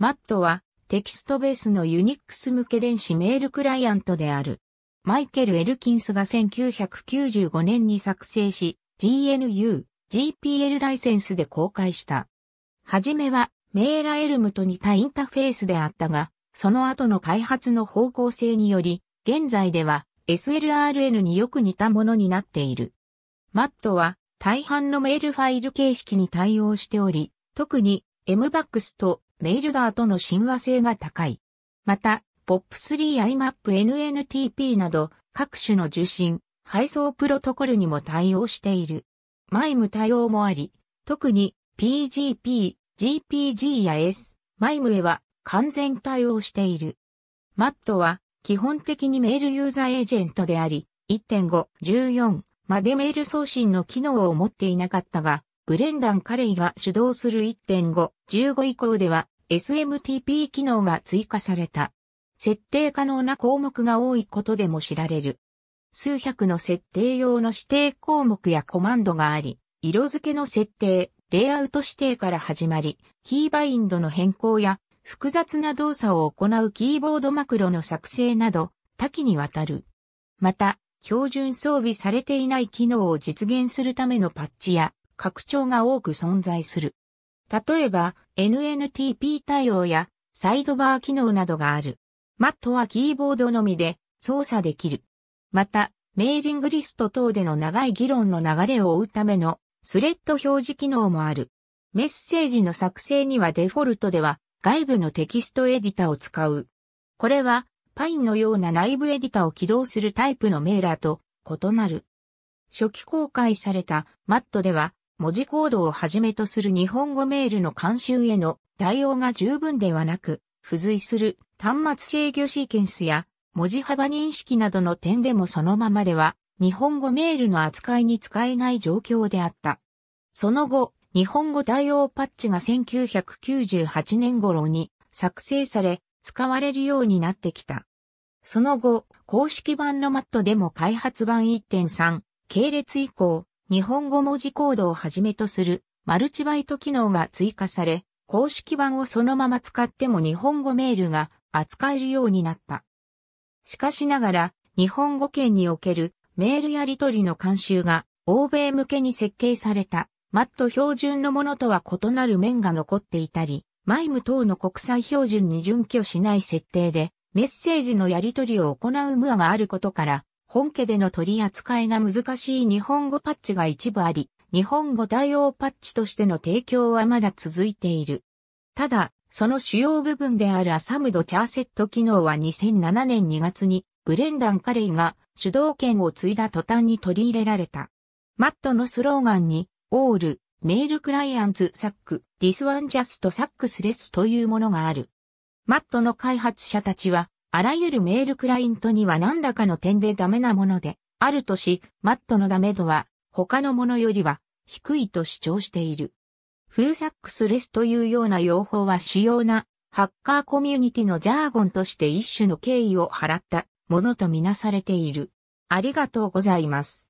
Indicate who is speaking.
Speaker 1: m a t はテキストベースの Unix 向け電子メールクライアントである。マイケル・エルキンスが1995年に作成し、GNU、GPL ライセンスで公開した。はじめは、メーラエルムと似たインターフェースであったが、その後の開発の方向性により、現在では SLRN によく似たものになっている。m a ト t は大半のメールファイル形式に対応しており、特に MBAX とメイルダーとの親和性が高い。また、POP3 IMAP NNTP など各種の受信、配送プロトコルにも対応している。マイム対応もあり、特に PGP、GPG や S、マイムへは完全対応している。MAT は基本的にメールユーザーエージェントであり、1.5、14までメール送信の機能を持っていなかったが、ブレンダン・カレイが主導する1.5、15以降では SMTP 機能が追加された。設定可能な項目が多いことでも知られる。数百の設定用の指定項目やコマンドがあり、色付けの設定、レイアウト指定から始まり、キーバインドの変更や複雑な動作を行うキーボードマクロの作成など多岐にわたる。また、標準装備されていない機能を実現するためのパッチや拡張が多く存在する。例えば、NNTP 対応やサイドバー機能などがある。Mat はキーボードのみで操作できる。また、メーリングリスト等での長い議論の流れを追うためのスレッド表示機能もある。メッセージの作成にはデフォルトでは外部のテキストエディタを使う。これは Pine のような内部エディタを起動するタイプのメーラーと異なる。初期公開された Mat では文字コードをはじめとする日本語メールの監修への対応が十分ではなく、付随する端末制御シーケンスや文字幅認識などの点でもそのままでは日本語メールの扱いに使えない状況であった。その後、日本語対応パッチが1998年頃に作成され使われるようになってきた。その後、公式版のマットでも開発版1.3、系列以降、日本語文字コードをはじめとするマルチバイト機能が追加され、公式版をそのまま使っても日本語メールが扱えるようになった。しかしながら、日本語圏におけるメールやり取りの慣習が欧米向けに設計された、マット標準のものとは異なる面が残っていたり、マイム等の国際標準に準拠しない設定で、メッセージのやり取りを行うムアがあることから、本家での取り扱いが難しい日本語パッチが一部あり、日本語対応パッチとしての提供はまだ続いている。ただ、その主要部分であるアサムドチャーセット機能は2007年2月にブレンダン・カレイが主導権を継いだ途端に取り入れられた。マットのスローガンに、オール、メールクライアンツサック、ディスワンジャストサックスレスというものがある。マットの開発者たちは、あらゆるメールクライントには何らかの点でダメなもので、あるとし、マットのダメ度は、他のものよりは、低いと主張している。フーサックスレスというような用法は主要な、ハッカーコミュニティのジャーゴンとして一種の敬意を払ったものとみなされている。ありがとうございます。